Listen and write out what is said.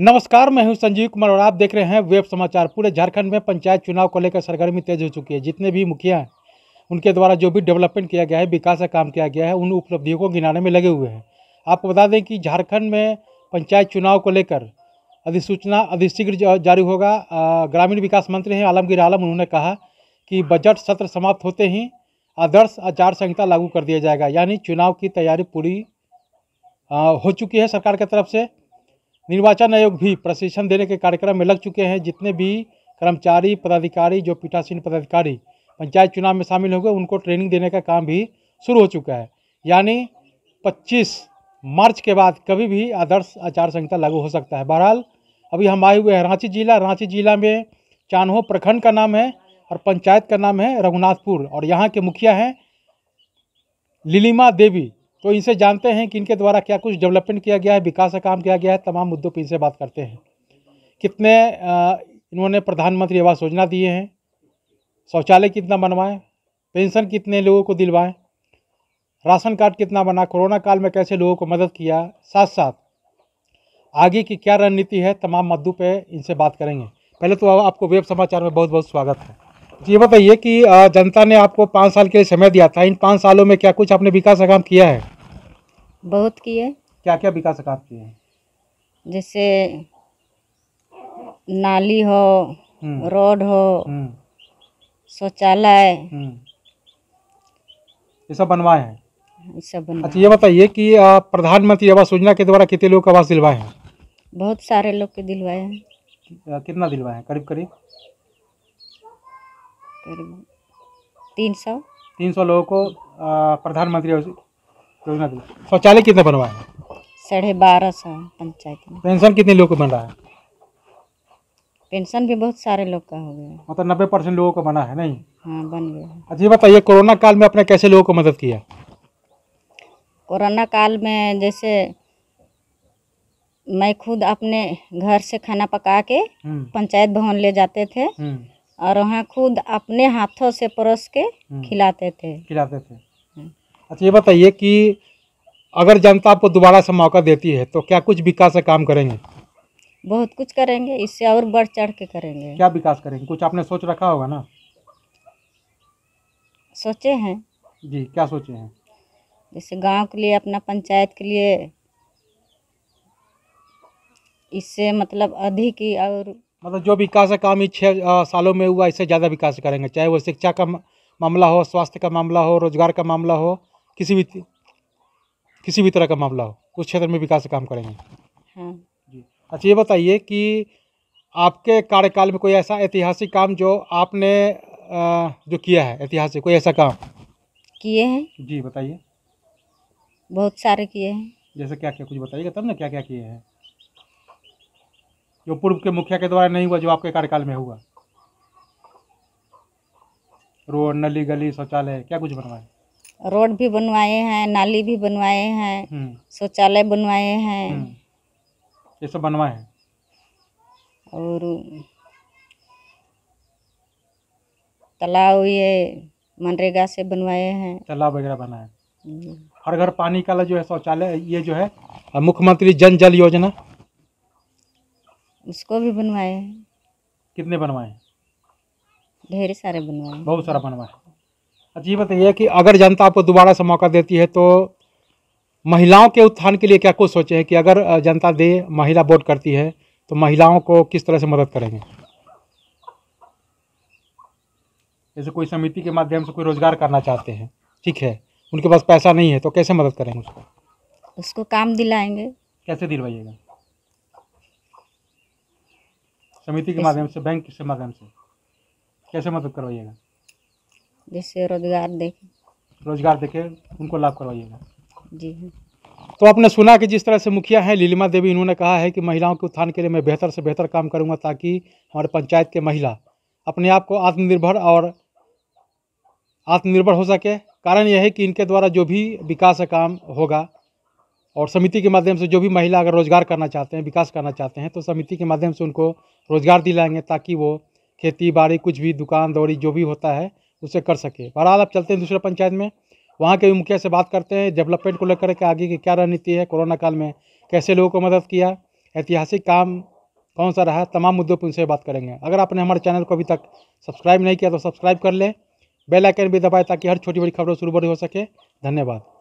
नमस्कार मैं हूं संजीव कुमार और आप देख रहे हैं वेब समाचार पूरे झारखंड में पंचायत चुनाव को लेकर सरगर्मी तेज हो चुकी है जितने भी मुखिया हैं उनके द्वारा जो भी डेवलपमेंट किया गया है विकास का काम किया गया है उन उपलब्धियों को गिनाने में लगे हुए हैं आपको बता दें कि झारखंड में पंचायत चुनाव को लेकर अधिसूचना अधिशीघ्र जारी होगा ग्रामीण विकास मंत्री हैं आलमगीर आलम उन्होंने कहा कि बजट सत्र समाप्त होते ही आदर्श आचार संहिता लागू कर दिया जाएगा यानी चुनाव की तैयारी पूरी हो चुकी है सरकार की तरफ से निर्वाचन आयोग भी प्रशिक्षण देने के कार्यक्रम में लग चुके हैं जितने भी कर्मचारी पदाधिकारी जो पीठासीन पदाधिकारी पंचायत चुनाव में शामिल होंगे उनको ट्रेनिंग देने का काम भी शुरू हो चुका है यानी 25 मार्च के बाद कभी भी आदर्श आचार संहिता लागू हो सकता है बहरहाल अभी हम आए हुए हैं रांची जिला रांची जिला में चानहो प्रखंड का नाम है और पंचायत का नाम है रघुनाथपुर और यहाँ के मुखिया हैं लिलिमा देवी तो इनसे जानते हैं कि इनके द्वारा क्या कुछ डेवलपमेंट किया गया है विकास का काम किया गया है तमाम मुद्दों पर इनसे बात करते हैं कितने इन्होंने प्रधानमंत्री आवास योजना दिए हैं शौचालय कितना बनवाएं पेंशन कितने लोगों को दिलवाएं राशन कार्ड कितना बना कोरोना काल में कैसे लोगों को मदद किया साथ साथ आगे की क्या रणनीति है तमाम मुद्दों पे इनसे बात करेंगे पहले तो आपको वेब समाचार में बहुत बहुत स्वागत है ये बताइए कि जनता ने आपको पाँच साल के लिए समय दिया था इन पाँच सालों में क्या कुछ आपने विकास का काम किया है बहुत किए क्या क्या विकास काम किए जैसे नाली हो हम्म। रोड हो हम्म। शौचालय हम्म। ये सब बनवाए हैं अच्छा ये बताइए कि प्रधानमंत्री आवास योजना के द्वारा कितने लोग आवास दिलवाए हैं बहुत सारे लोग के दिलवाए हैं कितना दिलवाए हैं करीब करीब करीब तीन सौ तीन सौ लोगों को प्रधानमंत्री शौचालय कितने बनवाए हैं साढ़े बारह सौ पंचायत में पेंशन कितने लोग को बन रहा है पेंशन भी बहुत सारे लोग का हो गया मतलब नब्बे परसेंट लोगों को बना है नहीं हाँ बन गया अच्छा ये बताइए कोरोना काल में आपने कैसे लोगों को मदद किया कोरोना काल में जैसे मैं खुद अपने घर से खाना पका के हम्म। पंचायत भवन ले जाते थे हम्म। और वहाँ खुद अपने हाथों से परोस के हम्म। खिलाते थे खिलाते थे अच्छा ये बताइए कि अगर जनता आपको दोबारा से मौका देती है तो क्या कुछ विकास का काम करेंगे बहुत कुछ करेंगे इससे और बढ़ चढ़ के करेंगे क्या विकास करेंगे कुछ आपने सोच रखा होगा ना सोचे हैं जी क्या सोचे हैं जैसे गांव के लिए अपना पंचायत के लिए इससे मतलब अधिक ही और मतलब जो विकास का काम ही छः सालों में हुआ इससे ज़्यादा विकास करेंगे चाहे वो शिक्षा का मामला हो स्वास्थ्य का मामला हो रोजगार का मामला हो किसी भी किसी भी तरह का मामला हो उस क्षेत्र में विकास काम करेंगे हाँ। अच्छा ये बताइए कि आपके कार्यकाल में कोई ऐसा ऐतिहासिक काम जो आपने जो किया है ऐतिहासिक कोई ऐसा काम किए हैं जी बताइए बहुत सारे किए हैं जैसे क्या क्या कुछ बताइएगा तब ना क्या क्या किए हैं जो पूर्व के मुखिया के द्वारा नहीं हुआ जो आपके कार्यकाल में हुआ रोड नली गली शौचालय क्या कुछ बनवाए रोड भी बनवाए हैं नाली भी बनवाए हैं हम्म। शौचालय बनवाए हैं हम्म। ये सब बनवाए हैं और तालाब ये मनरेगा से बनवाए हैं तालाब वगैरह बनाए हम्म। हर घर पानी का जो है शौचालय ये जो है मुख्यमंत्री जन जल योजना उसको भी बनवाए हैं कितने बनवाए हैं ढेर सारे बनवाए बहुत सारा बनवाए अजीबत यह कि अगर जनता आपको दोबारा से मौका देती है तो महिलाओं के उत्थान के लिए क्या कुछ सोचे हैं कि अगर जनता दे महिला वोट करती है तो महिलाओं को किस तरह से मदद करेंगे जैसे कोई समिति के माध्यम से कोई रोजगार करना चाहते हैं ठीक है उनके पास पैसा नहीं है तो कैसे मदद करेंगे उसको उसको काम दिलाएंगे कैसे दिलवाइएगा समिति के माध्यम से बैंक के माध्यम से कैसे मदद करवाइएगा जिससे रोजगार देखें रोजगार देखें उनको लाभ करवाइएगा जी हाँ। तो आपने सुना कि जिस तरह से मुखिया हैं लीलिमा देवी इन्होंने कहा है कि महिलाओं के उत्थान के लिए मैं बेहतर से बेहतर काम करूंगा ताकि हमारे पंचायत के महिला अपने आप को आत्मनिर्भर और आत्मनिर्भर हो सके कारण यह है कि इनके द्वारा जो भी विकास का काम होगा और समिति के माध्यम से जो भी महिला अगर रोजगार करना चाहते हैं विकास करना चाहते हैं तो समिति के माध्यम से उनको रोजगार दिलाएंगे ताकि वो खेती बाड़ी कुछ भी दुकान दौड़ी जो भी होता है उसे कर सके बहरहाल आप चलते हैं दूसरे पंचायत में वहाँ के मुखिया से बात करते हैं डेवलपमेंट को लेकर के आगे की क्या रणनीति है कोरोना काल में कैसे लोगों को मदद किया ऐतिहासिक काम कौन सा रहा तमाम मुद्दों पर उनसे बात करेंगे अगर आपने हमारे चैनल को अभी तक सब्सक्राइब नहीं किया तो सब्सक्राइब कर लें बेल आइकन भी दबाएं ताकि हर छोटी बड़ी खबरों शुरू बड़ी हो सके धन्यवाद